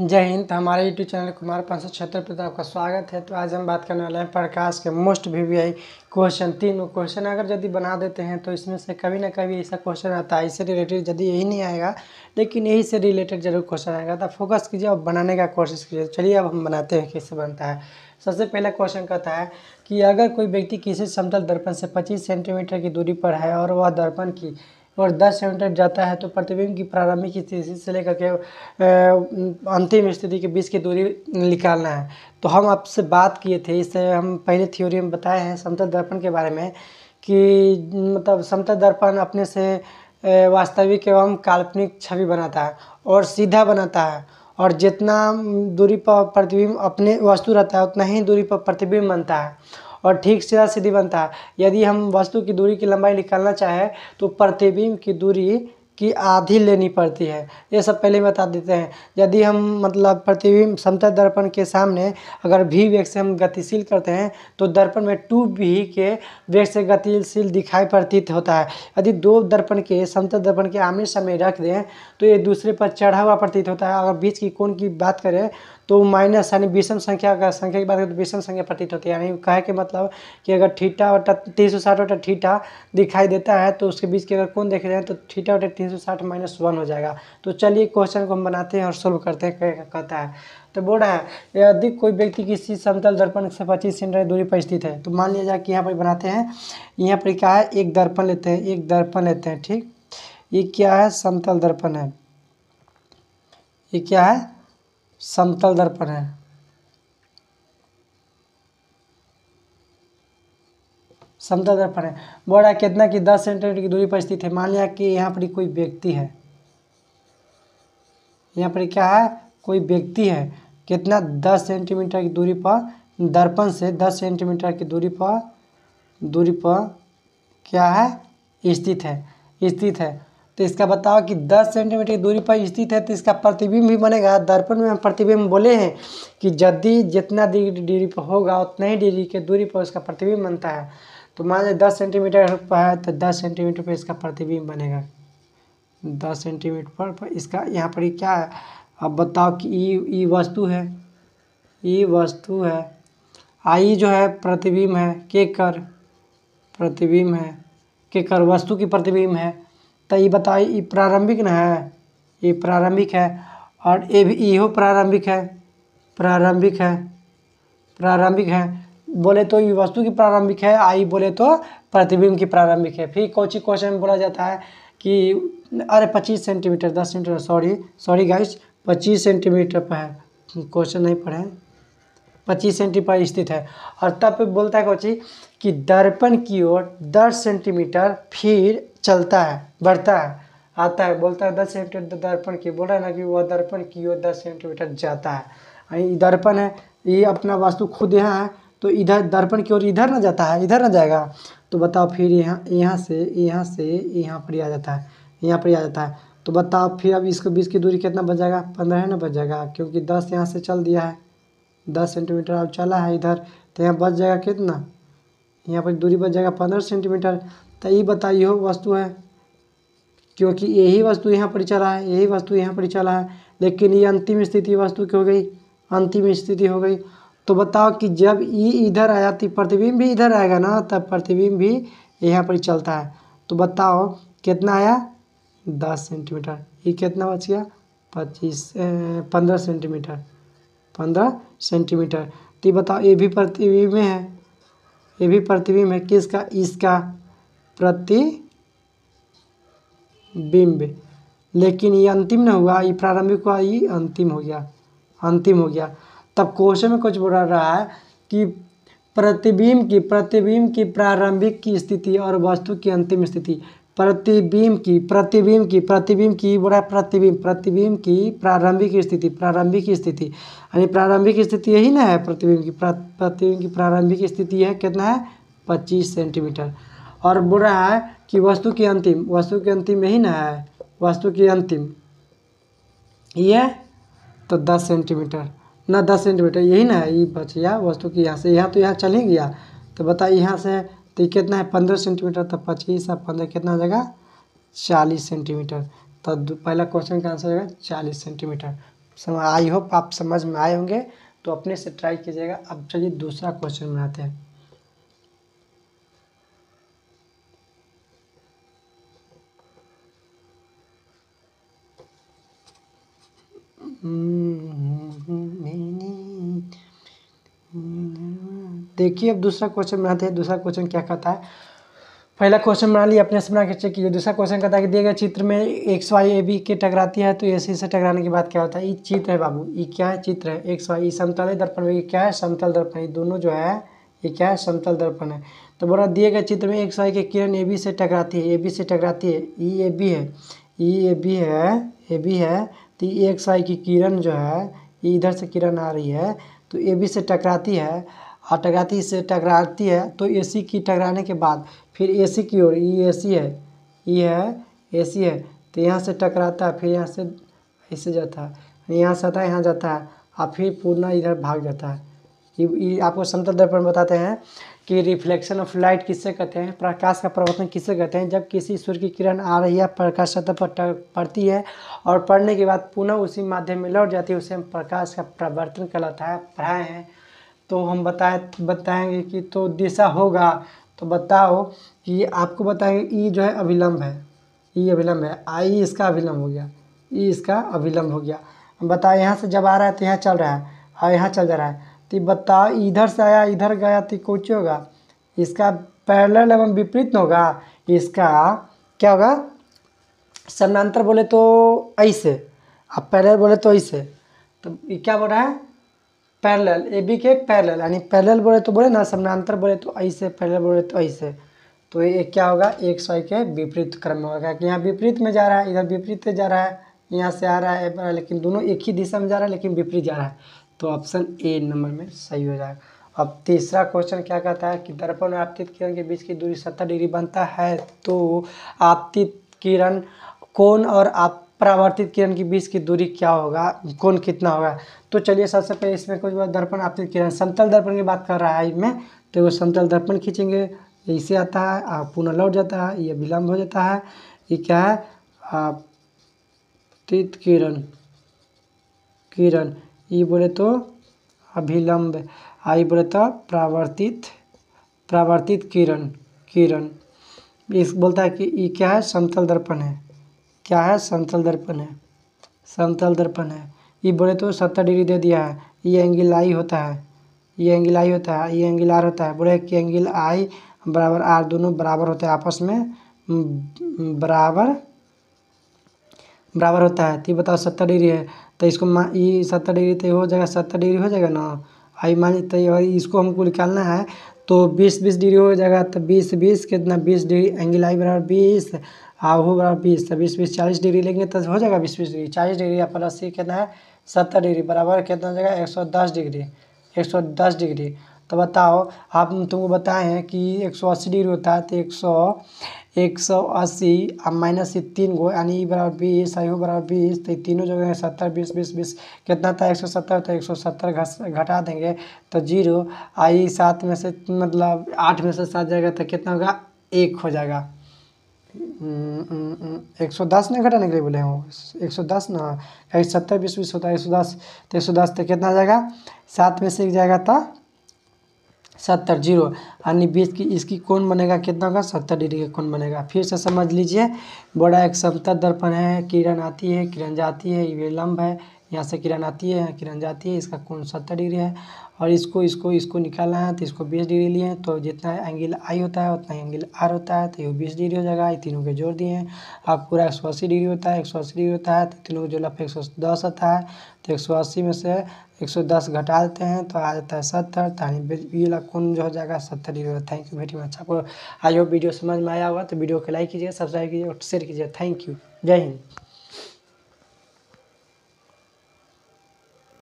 जय हिंद हमारे YouTube channel Kumar पाँच सौ छिहत्तर पर तो आपका स्वागत है तो आज हम बात करने वाले हैं प्रकाश के most V V I question तीन क्वेश्चन अगर यदि बना देते हैं तो इसमें से कभी ना कभी ऐसा क्वेश्चन आता है इससे रिलेटेड यदि यही नहीं आएगा लेकिन यही से रिलेटेड जरूर क्वेश्चन आएगा तो फोकस कीजिए और बनाने का कोशिश कीजिए तो चलिए अब हम बनाते हैं कैसे बनता है सबसे पहला क्वेश्चन कहता है कि अगर कोई व्यक्ति किसी समतल दर्पण से पच्चीस सेंटीमीटर की दूरी पर है और वह दर्पण की और 10 यूनिट जाता है तो प्रतिबिंब की प्रारंभिक स्थिति से लेकर के अंतिम स्थिति के बीच की दूरी निकालना है तो हम आपसे बात किए थे इससे हम पहले थ्योरी में बताए हैं समतल दर्पण के बारे में कि मतलब समतल दर्पण अपने से वास्तविक एवं काल्पनिक छवि बनाता है और सीधा बनाता है और जितना दूरी पर प्रतिबिंब अपने वस्तु रहता है उतना ही दूरी पर प्रतिबिंब बनता है और ठीक सीधा सीधी बनता है यदि हम वस्तु की दूरी की लंबाई निकालना चाहें तो प्रतिबिंब की दूरी की आधी लेनी पड़ती है ये सब पहले बता देते हैं यदि हम मतलब प्रतिबिंब समतल दर्पण के सामने अगर भी वेग से हम गतिशील करते हैं तो दर्पण में टू भी के वेग से गतिशील दिखाई प्रतीत होता है यदि दो दर्पण के समतल दर्पण के आमने सामने रख दें तो ये दूसरे पर चढ़ा हुआ प्रतीत होता है अगर बीच की कोण की बात करें तो माइनस यानी विषम संख्या का संख्या की बात करें तो विषम संख्या प्रतीत होती है यानी कहे के मतलब कि अगर ठीठा वटा तीन सौ साठ वटा ठीठा दिखाई देता है तो उसके बीच के अगर कौन देख रहे हैं तो ठीठा वटा तीन सौ साठ माइनस वन हो जाएगा तो चलिए क्वेश्चन को हम बनाते हैं और सोल्व करते हैं कहता है तो बोल रहा है यदि कोई व्यक्ति किसी समतल दर्पण से पच्चीस सेंटर दूरी पर स्थित है तो मान लिया जाए कि यहाँ पर बनाते हैं यहाँ पर क्या है एक दर्पण लेते हैं एक दर्पण लेते हैं ठीक ये क्या है समतल दर्पण है ये क्या है समतल दर्पण है समतल दर्पण है बोरा कितना की दस सेंटीमीटर की दूरी पर स्थित है मान लिया कि यहाँ पर कोई व्यक्ति है यहाँ पर क्या है कोई व्यक्ति है कितना दस सेंटीमीटर की दूरी पर दर्पण से दस सेंटीमीटर की दूरी पर दूरी पर क्या है स्थित है स्थित है तो इसका बताओ कि 10 सेंटीमीटर की दूरी पर स्थित है तो इसका प्रतिबिंब भी बनेगा दर्पण में हम प्रतिबिंब बोले हैं कि यदि जितना डिग्री पर होगा उतना ही डिग्री के दूरी पर उसका प्रतिबिंब बनता है तो मान लीजिए दस सेंटीमीटर पर है तो दस सेंटीमीटर पर इसका प्रतिबिंब बनेगा दस सेंटीमीटर पर, पर इसका यहाँ पर क्या है अब बताओ कि ई ई वस्तु है ई वस्तु है आई जो है प्रतिबिंब है के कर प्रतिबिंब है के कर वस्तु की प्रतिबिंब है तो ये बताए ये प्रारंभिक न है ये प्रारंभिक है और ये भी इो प्रारंभिक है प्रारंभिक है प्रारंभिक है बोले तो ये वस्तु की प्रारंभिक है आई बोले तो प्रतिबिंब की प्रारंभिक है फिर कोची क्वेश्चन में बोला जाता है कि अरे पच्चीस सेंटीमीटर दस सेंटीमीटर सॉरी सॉरी गाइस पच्चीस सेंटीमीटर पर है क्वेश्चन नहीं पढ़े पच्चीस सेंटी पर स्थित है और तब बोलता है कोची कि दर्पण की ओर दस सेंटीमीटर फिर चलता है बढ़ता है आता है बोलता है दस सेंटीमीटर तो दर्पण की बोल रहा है ना कि वह दर्पण की ओर दस सेंटीमीटर जाता है दर्पण है ये अपना वास्तु खुद यहाँ है तो इधर दर्पण की ओर इधर ना जाता है इधर ना जाएगा तो बताओ फिर यहाँ यहाँ से यहाँ से यहाँ पर आ जाता है यहाँ पर आ जाता है तो बताओ फिर अब इसको बीस की दूरी कितना बच जाएगा पंद्रह ना बच जाएगा क्योंकि दस यहाँ से चल दिया है दस सेंटीमीटर अब चला है इधर तो यहाँ बच जाएगा कितना यहाँ पर दूरी बच जाएगा पंद्रह सेंटीमीटर तो ये हो वस्तु है क्योंकि यही वस्तु यहाँ पर चला है यही वस्तु यहाँ पर चला है लेकिन ये अंतिम स्थिति वस्तु की हो गई अंतिम स्थिति हो गई तो बताओ कि जब ये इधर आया तो प्रतिबिंब भी इधर आएगा ना तब प्रतिबिंब भी यहाँ पर चलता है तो बताओ कितना आया दस सेंटीमीटर ये कितना बच गया पच्चीस पंद्रह सेंटीमीटर पंद्रह सेंटीमीटर तो ये बताओ ये भी पृथ्वी में है ये भी पृथ्वी में किसका इसका बिंब लेकिन ये अंतिम न हुआ ये प्रारंभिक हुआ ये अंतिम हो गया अंतिम हो गया तब क्वेश्चन में कुछ बोला रहा है कि प्रतिबिंब की प्रतिबिंब की प्रारंभिक की स्थिति और वस्तु की अंतिम स्थिति प्रतिबिंब की प्रतिबिंब की प्रतिबिंब की बड़ा प्रतिबिंब प्रतिबिंब की प्रारंभिक स्थिति प्रारंभिक स्थिति यानी प्रारंभिक स्थिति यही ना है प्रतिबिंब की प्रतिबिंब की प्रारंभिक स्थिति है कितना है पच्चीस सेंटीमीटर और बुरा है कि वस्तु की अंतिम वस्तु की अंतिम यही ना है वस्तु की अंतिम ये तो दस सेंटीमीटर ना दस सेंटीमीटर यही ना है ये बच गया वस्तु की यहाँ से यहाँ तो यहाँ चल ही गया तो बता यहाँ से तो कितना है पंद्रह सेंटीमीटर तो पच्चीस और पंद्रह कितना हो जाएगा चालीस सेंटीमीटर तो पहला क्वेश्चन का आंसर हो जाएगा चालीस सेंटीमीटर आई होप आप समझ में आए होंगे तो अपने से ट्राई कीजिएगा अब चलिए दूसरा क्वेश्चन बनाते हैं mm देखिए अब दूसरा क्वेश्चन बनाते हैं दूसरा क्वेश्चन क्या कहता है पहला क्वेश्चन बना लिया अपने से बना के चेक कीजिए दूसरा क्वेश्चन कहता है कि दिए गए चित्र में एक्स वाई ए बी के टकराती है तो ए सी से टकराने के बाद क्या होता है ये चित्र है बाबू ये क्या है चित्र है एक्स वाई e, समतल दर्पण में क्या है समतल दर्पण दोनों जो है ये क्या है समतल दर्पण है तो बोला दिए गए चित्र में एक्स वाई के किरण ए बी से टकराती है ए बी से टकराती है ई ए बी है ई ए बी है ए बी है तो एक्स वाई की किरण जो है ये इधर से किरण आ रही है तो ए बी से टकराती है और टकराती से टकराती है तो ए सी की टकराने के बाद फिर ए सी की ओर ये ए सी है ये है ए सी है तो यहाँ से टकराता है फिर यहाँ से ऐसे जाता है यहाँ से आता है यहाँ जाता है और फिर पूर्णा इधर भाग जाता है ये आपको समतल दर्पण बताते हैं कि रिफ्लेक्शन ऑफ लाइट किससे कहते हैं प्रकाश का प्रवर्तन किससे कहते हैं जब किसी सूर्य की किरण आ रही है प्रकाश सतह पर पड़ती है और पड़ने के बाद पुनः उसी माध्यम में लौट जाती है उसे हम प्रकाश का प्रवर्तन कहलाता है पढ़ाए हैं तो हम बताए बताएंगे कि तो दिशा होगा तो बताओ कि आपको बताएंगे ई जो है अभिलंब है ई अभिलंब है आई इसका अभिलंब हो गया ई इसका अभिलंब हो गया बताए यहाँ से जब आ रहा है तो यहाँ चल रहा है और हाँ, यहाँ चल जा रहा है तो बताओ इधर से आया इधर गया तो कौच होगा इसका पैरल एवं विपरीत होगा इसका क्या होगा समानांतर बोले तो ऐसे अब पैरल बोले तो ऐसे तो ये क्या बोल रहा है पैरल ए बी के पैरल यानी पैरल बोले तो बोले ना समानांतर बोले तो ऐसे पैरल बोले तो ऐसे तो ये क्या होगा एक सौ के विपरीत क्रम में होगा कि यहाँ विपरीत में जा रहा है इधर विपरीत जा रहा है यहाँ से आ रहा है लेकिन दोनों एक ही दिशा में जा रहा है लेकिन विपरीत जा रहा है तो ऑप्शन ए नंबर में सही हो जाएगा अब तीसरा क्वेश्चन क्या कहता है कि दर्पण और आपतित किरण के बीच की दूरी सत्तर डिग्री बनता है तो आपतित किरण कौन और आप परावर्तित किरण के बीच की दूरी क्या होगा कौन कितना होगा तो चलिए सबसे पहले इसमें कुछ दर्पण आपतित किरण समतल दर्पण की बात कर रहा है इसमें तो वो समतल दर्पण खींचेंगे इसे आता है पुनः लौट जाता है ये विलम्ब हो जाता है ये क्या है आपतित किरण किरण ई बोले तो अभिलंब आई बोले तो प्रावर्तित प्रावर्तित किरण किरण इस बोलता है कि ये क्या है समतल दर्पण है क्या है समतल दर्पण है समतल दर्पण है ये बोले तो सत्तर डिग्री दे दिया है ये एंगल आई होता है ये एंगल आई होता है ये एंगल आर होता है बोले कि एंगल आई बराबर आर दोनों बराबर होते हैं आपस में बराबर बराबर होता है तो बताओ सत्तर डिग्री है तो इसको ये सत्तर डिग्री तो हो जाएगा सत्तर डिग्री हो जाएगा ना आई मान तो और इसको हमको निकालना है तो बीस बीस डिग्री हो जाएगा तो बीस बीस कितना बीस डिग्री एंगल आई बराबर बीस आहू बराबर बीस तो बीस बीस चालीस डिग्री लेंगे तो हो जाएगा बीस बीस डिग्री चालीस डिग्री प्लस सी कितना है सत्तर डिग्री बराबर कितना हो जाएगा एक सौ दस डिग्री एक सौ दस डिग्री तो बताओ आप तुमको बताए हैं कि एक सौ अस्सी डिग्री होता है तो एक सौ एक सौ अस्सी और माइनस ये तीन गो यानी ई बराबर बीस आई बराबर बीस तो तीनों जगह है सत्तर बीस बीस बीस कितना था एक सौ सत्तर तो एक सौ सत्तर घटा देंगे तो जीरो आई सात में से मतलब आठ में से सात जाएगा तो कितना होगा एक हो जाएगा हम्म, हम्म, हम्म, एक सौ दस नहीं घटाने के लिए बोले वो एक सौ दस ना कहीं सत्तर बीस बीस होता है एक सौ दस तो एक सौ दस तो कितना जाएगा सात में से एक जाएगा तो सत्तर जीरो यानी बीस की इसकी कौन बनेगा कितना होगा सत्तर डिग्री का कौन बनेगा फिर से समझ लीजिए बड़ा एक समतल दर्पण है किरण आती है किरण जाती है ये लंब है यहाँ से किरण आती है किरण जाती है इसका कौन सत्तर डिग्री है और इसको इसको इसको निकालना है तो इसको बीस डिग्री लिए हैं तो जितना एंगल आई होता है उतना एंगल आर होता है तो ये बीस डिग्री हो जाएगा ये तीनों के जोड़ दिए हैं अब पूरा एक सौ अस्सी डिग्री होता है एक सौ अस्सी डिग्री होता है तो तीनों को जोड़ा फिर एक सौ दस होता है तो एक सौ अस्सी में से एक सौ दस घटा देते हैं तो आ जाता है सत्तर तो यानी ये वाला कौन जो हो जाएगा सत्तर डिग्री है थैंक यू वेरी मच आपको आई होप वीडियो समझ में आया होगा तो वीडियो को लाइक कीजिए सब्सक्राइब कीजिए और शेयर कीजिए थैंक यू जय हिंद